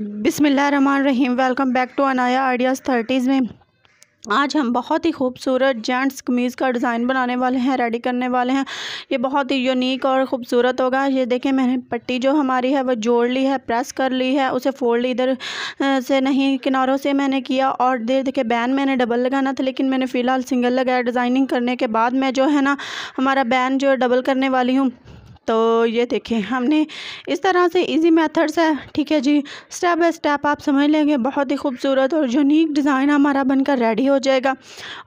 बिसमीम welcome back to Anaya ideas thirties में आज हम बहुत ही खूबसूरत जेंट्स कमीज़ का डिज़ाइन बनाने वाले हैं रेडी करने वाले हैं ये बहुत ही यूनिक और ख़ूबसूरत होगा ये देखें मैंने पट्टी जो हमारी है वो जोड़ ली है प्रेस कर ली है उसे फोल्ड इधर से नहीं किनारों से मैंने किया और देर देखे बैन मैंने डबल लगाना था लेकिन मैंने फ़िलहाल सिंगल लगाया डिज़ाइनिंग करने के बाद मैं जो है ना हमारा बैन जो डबल करने वाली हूँ तो ये देखें हमने इस तरह से इजी मेथड्स है ठीक है जी स्टेप बाय स्टेप आप समझ लेंगे बहुत ही खूबसूरत और यूनिक डिज़ाइन हमारा बनकर रेडी हो जाएगा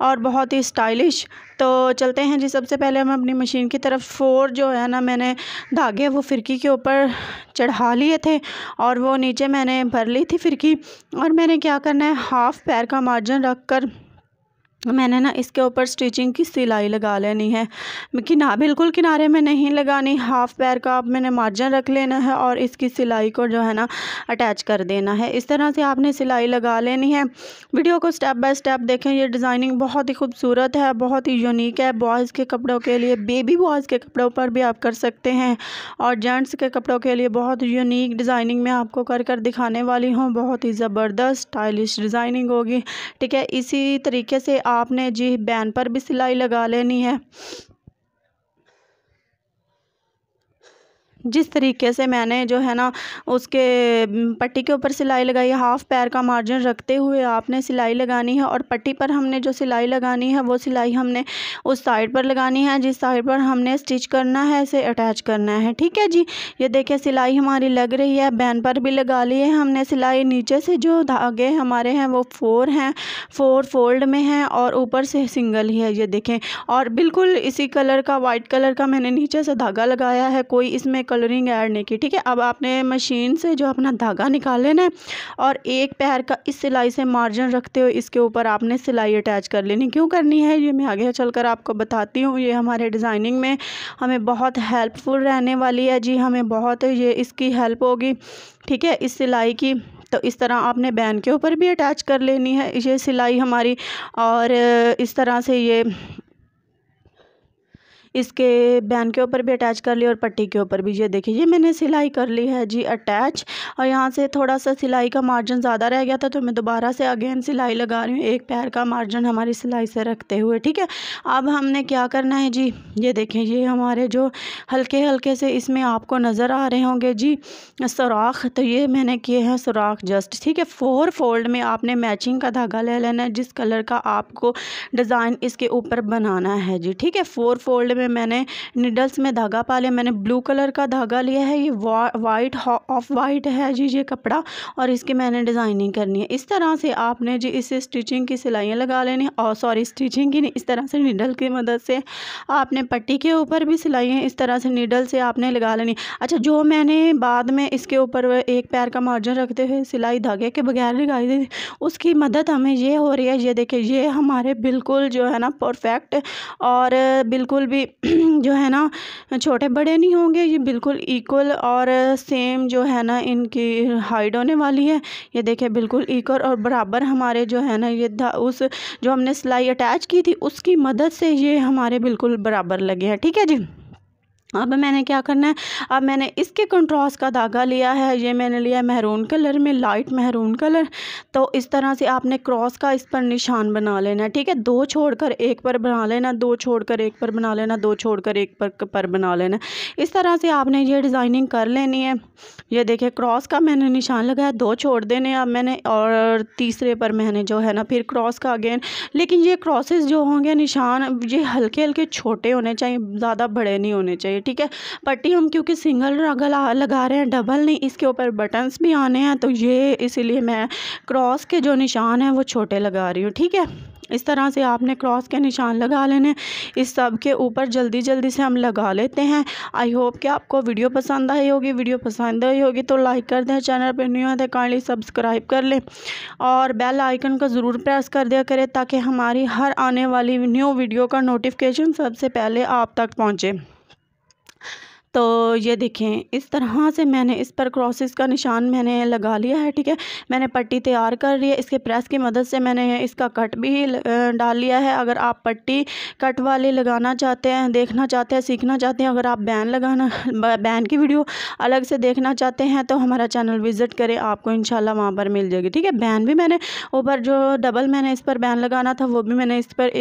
और बहुत ही स्टाइलिश तो चलते हैं जी सबसे पहले हम अपनी मशीन की तरफ फोर जो है ना मैंने धागे वो फ़िरकी के ऊपर चढ़ा लिए थे और वो नीचे मैंने भर ली थी फ़िरकी और मैंने क्या करना है हाफ़ पैर का मार्जिन रख कर तो मैंने ना इसके ऊपर स्टिचिंग की सिलाई लगा लेनी है किना बिल्कुल किनारे में नहीं लगानी हाफ पैर का आप मैंने मार्जिन रख लेना है और इसकी सिलाई को जो है ना अटैच कर देना है इस तरह से आपने सिलाई लगा लेनी है वीडियो को स्टेप बाय स्टेप देखें ये डिज़ाइनिंग बहुत ही खूबसूरत है बहुत ही यूनिक है बॉयज़ के कपड़ों के लिए बेबी बॉयज़ के कपड़ों पर भी आप कर सकते हैं और जेंट्स के कपड़ों के लिए बहुत यूनिक डिज़ाइनिंग में आपको कर कर दिखाने वाली हूँ बहुत ही ज़बरदस्त स्टाइलिश डिज़ाइनिंग होगी ठीक है इसी तरीके से आप आपने जी बैन पर भी सिलाई लगा लेनी है जिस तरीके से मैंने जो है ना उसके पट्टी के ऊपर सिलाई लगाई हाफ़ पैर का मार्जिन रखते हुए आपने सिलाई लगानी है और पट्टी पर हमने जो सिलाई लगानी है वो सिलाई हमने उस साइड पर लगानी है जिस साइड पर हमने स्टिच करना है इसे अटैच करना है ठीक है जी ये देखिए सिलाई हमारी लग रही है बैन पर भी लगा ली है हमने सिलाई नीचे से जो धागे हमारे हैं वो फोर हैं फोर फोल्ड में हैं और ऊपर से सिंगल ही है ये देखें और बिल्कुल इसी कलर का वाइट कलर का मैंने नीचे से धागा लगाया है कोई इसमें कलर कलरिंग ऐड नहीं की ठीक है अब आपने मशीन से जो अपना धागा निकाल लेना है और एक पैर का इस सिलाई से मार्जिन रखते हुए इसके ऊपर आपने सिलाई अटैच कर लेनी क्यों करनी है ये मैं आगे चल कर आपको बताती हूँ ये हमारे डिज़ाइनिंग में हमें बहुत हेल्पफुल रहने वाली है जी हमें बहुत ये इसकी हेल्प होगी ठीक है इस सिलाई की तो इस तरह आपने बैन के ऊपर भी अटैच कर लेनी है ये सिलाई हमारी और इस तरह से ये इसके बैन के ऊपर भी अटैच कर ली और पट्टी के ऊपर भी ये देखिए ये मैंने सिलाई कर ली है जी अटैच और यहाँ से थोड़ा सा सिलाई का मार्जिन ज़्यादा रह गया था तो मैं दोबारा से अगेन सिलाई लगा रही हूँ एक पैर का मार्जिन हमारी सिलाई से रखते हुए ठीक है अब हमने क्या करना है जी ये देखें ये हमारे जो हल्के हल्के से इसमें आपको नज़र आ रहे होंगे जी सुराख तो ये मैंने किए हैं सुराख जस्ट ठीक है फोर फोल्ड में आपने मैचिंग का धागा ले लेना है जिस कलर का आपको डिज़ाइन इसके ऊपर बनाना है जी ठीक है फोर फोल्ड में में मैंने निडल्स में धागा पाले मैंने ब्लू कलर का धागा लिया है ये वाइट ऑफ वाइट है जी ये कपड़ा और इसकी मैंने डिज़ाइनिंग करनी है इस तरह से आपने जी इस स्टिचिंग की सिलाइयाँ लगा लेनी और सॉरी स्टिचिंग की नहीं इस तरह से निडल की मदद से आपने पट्टी के ऊपर भी सिलाइयाँ इस तरह से निडल से आपने लगा लेनी अच्छा जो मैंने बाद में इसके ऊपर एक पैर का मार्जिन रखते हुए सिलाई धागे के बगैर लगाई थी उसकी मदद हमें ये हो रही है ये देखिए ये हमारे बिल्कुल जो है ना परफेक्ट और बिल्कुल भी जो है ना छोटे बड़े नहीं होंगे ये बिल्कुल इक्वल और सेम जो है ना इनकी हाइट होने वाली है ये देखिए बिल्कुल इक्वल और बराबर हमारे जो है ना ये उस जो हमने सिलाई अटैच की थी उसकी मदद से ये हमारे बिल्कुल बराबर लगे हैं ठीक है जी अब मैंने क्या करना है अब मैंने इसके कंट्रास का धागा लिया है ये मैंने लिया है महरून कलर में लाइट महरून कलर तो इस तरह से आपने क्रॉस का इस पर निशान बना लेना है ठीक है दो छोड़कर एक पर बना लेना दो छोड़कर एक पर बना लेना दो छोड़कर एक पर पर बना लेना इस तरह से आपने ये डिज़ाइनिंग कर लेनी है ये देखिए क्रॉस का मैंने निशान लगाया दो छोड़ देने अब मैंने और तीसरे पर मैंने जो है ना फिर क्रॉस का अगेन लेकिन ये क्रॉसेस जो होंगे निशान ये हल्के हल्के छोटे होने चाहिए ज़्यादा बड़े नहीं होने चाहिए ठीक है पट्टी हम क्योंकि सिंगल रगला लगा रहे हैं डबल नहीं इसके ऊपर बटन्स भी आने हैं तो ये इसीलिए मैं क्रॉस के जो निशान हैं वो छोटे लगा रही हूँ ठीक है इस तरह से आपने क्रॉस के निशान लगा लेने इस सब के ऊपर जल्दी जल्दी से हम लगा लेते हैं आई होप कि आपको वीडियो पसंद आई होगी वीडियो पसंद आई होगी तो लाइक कर दें चैनल पर न्यू आते काइंडली सब्सक्राइब कर लें और बेल आइकन को ज़रूर प्रेस कर दिया करें ताकि हमारी हर आने वाली न्यू वीडियो का नोटिफिकेशन सबसे पहले आप तक पहुँचे तो ये देखें इस तरह से मैंने इस पर क्रॉसेस का निशान मैंने लगा लिया है ठीक है मैंने पट्टी तैयार कर ली है इसके प्रेस की मदद से मैंने इसका कट भी डाल लिया है अगर आप पट्टी कट वाले लगाना चाहते हैं देखना चाहते हैं सीखना चाहते हैं अगर आप बैन लगाना बैन की वीडियो अलग से देखना चाहते हैं तो हमारा चैनल विज़िट करें आपको इन वहाँ पर मिल जाएगी ठीक है बैन भी मैंने ऊपर जो डबल मैंने इस पर बैन लगाना था वो भी मैंने इस पर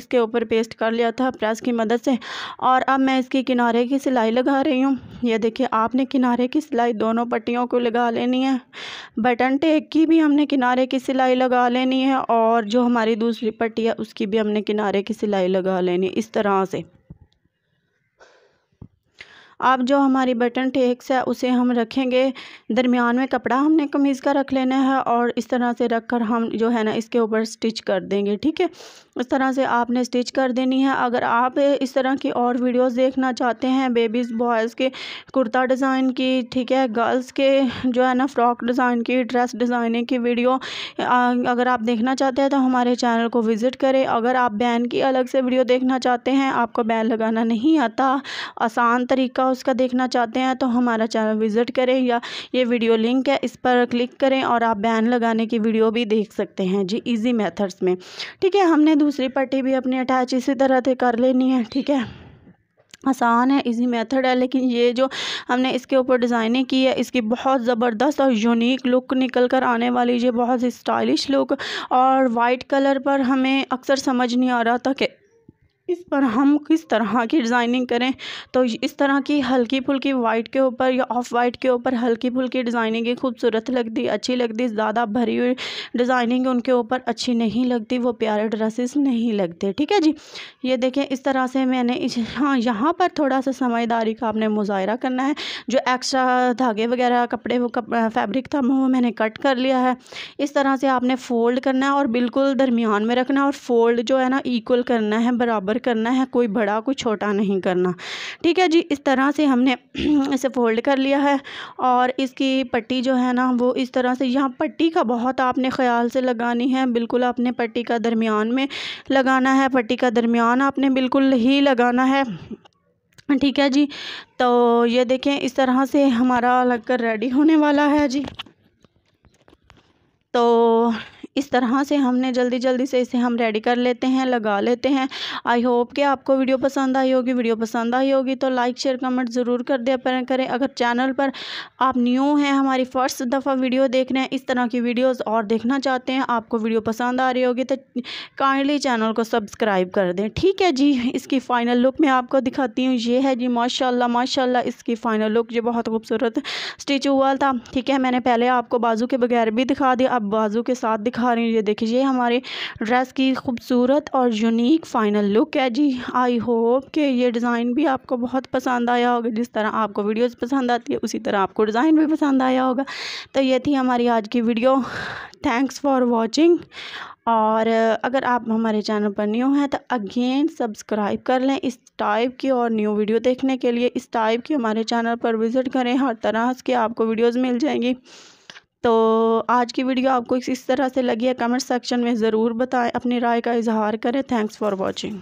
इसके ऊपर पेस्ट कर लिया था प्रेस की मदद से और अब मैं इसकी किनारे की सिलाई लगा रही हूँ ये देखिए आपने किनारे की सिलाई दोनों पट्टियों को लगा लेनी है बटन टेक की भी हमने किनारे की सिलाई लगा लेनी है और जो हमारी दूसरी पट्टी है उसकी भी हमने किनारे की सिलाई लगा लेनी है इस तरह से अब जो हमारी बटन टेक्स है उसे हम रखेंगे दरमियान में कपड़ा हमने कमीज़ का रख लेना है और इस तरह से रख कर हम जो है ना इसके ऊपर स्टिच कर देंगे ठीक है इस तरह से आपने स्टिच कर देनी है अगर आप इस तरह की और वीडियोस देखना चाहते हैं बेबीज़ बॉयज़ के कुर्ता डिज़ाइन की ठीक है गर्ल्स के जो है ना फ़्रॉक डिज़ाइन की ड्रेस डिज़ाइनिंग की वीडियो अगर आप देखना चाहते हैं तो हमारे चैनल को विज़िट करें अगर आप बैन की अलग से वीडियो देखना चाहते हैं आपको बैन लगाना नहीं आता आसान तरीका उसका देखना चाहते हैं तो हमारा चैनल विज़िट करें या ये वीडियो लिंक है इस पर क्लिक करें और आप बैन लगाने की वीडियो भी देख सकते हैं जी ईजी मैथड्स में ठीक है हमने दूसरी पट्टी भी अपनी अटैच इसी तरह से कर लेनी है ठीक है आसान है इजी मेथड है लेकिन ये जो हमने इसके ऊपर डिज़ाइनिंग की है इसकी बहुत ज़बरदस्त और यूनिक लुक निकल कर आने वाली ये बहुत स्टाइलिश लुक और वाइट कलर पर हमें अक्सर समझ नहीं आ रहा था कि इस पर हम किस तरह की डिज़ाइनिंग करें तो इस तरह की हल्की फुल्की वाइट के ऊपर या ऑफ वाइट के ऊपर हल्की फुल्की डिज़ाइनिंग खूबसूरत लगती अच्छी लगती ज़्यादा भरी हुई डिज़ाइनिंग उनके ऊपर अच्छी नहीं लगती वो प्यारे ड्रेसेस नहीं लगते ठीक है जी ये देखें इस तरह से मैंने इस हाँ यहाँ पर थोड़ा सा समझदारी का आपने मुजाहरा करना है जो एक्स्ट्रा धागे वगैरह कपड़े वो कप, फैब्रिक था वो मैंने कट कर लिया है इस तरह से आपने फ़ोल्ड करना है और बिल्कुल दरमियान में रखना है और फ़ोल्ड जो है ना इक्वल करना है बराबर कवर करना है कोई बड़ा कोई छोटा नहीं करना ठीक है जी इस तरह से हमने इसे फोल्ड कर लिया है और इसकी पट्टी जो है ना वो इस तरह से यहाँ पट्टी का बहुत आपने ख्याल से लगानी है बिल्कुल आपने पट्टी का दरमियान में लगाना है पट्टी का दरमियान आपने बिल्कुल ही लगाना है ठीक है जी तो ये देखें इस तरह से हमारा लगकर रेडी होने वाला है जी तो इस तरह से हमने जल्दी जल्दी से इसे हम रेडी कर लेते हैं लगा लेते हैं आई होप कि आपको वीडियो पसंद आई होगी वीडियो पसंद आई होगी तो लाइक शेयर कमेंट ज़रूर कर दिया करें अगर चैनल पर आप न्यू हैं हमारी फ़र्स्ट दफ़ा वीडियो देख रहे हैं इस तरह की वीडियोज़ और देखना चाहते हैं आपको वीडियो पसंद आ रही होगी तो काइंडली चैनल को सब्सक्राइब कर दें ठीक है जी इसकी फ़ाइनल लुक मैं आपको दिखाती हूँ ये है जी माशाला माशा इसकी फ़ाइनल लुक जो बहुत खूबसूरत स्टिच हुआ था ठीक है मैंने पहले आपको बाजू के बगैर भी दिखा दिया अब बाजू के साथ दिखा दिखा रही हूँ ये देखिए ये हमारे ड्रेस की खूबसूरत और यूनिक फ़ाइनल लुक है जी आई होप कि ये डिज़ाइन भी आपको बहुत पसंद आया होगा जिस तरह आपको वीडियोस पसंद आती है उसी तरह आपको डिज़ाइन भी पसंद आया होगा तो ये थी हमारी आज की वीडियो थैंक्स फॉर वॉचिंग और अगर आप हमारे चैनल पर न्यू हैं तो अगेन सब्सक्राइब कर लें इस टाइप की और न्यू वीडियो देखने के लिए इस टाइप की हमारे चैनल पर विज़िट करें हर तरह की आपको वीडियोज़ मिल जाएंगी तो आज की वीडियो आपको इस तरह से लगी है कमेंट सेक्शन में ज़रूर बताएं अपनी राय का इजहार करें थैंक्स फॉर वॉचिंग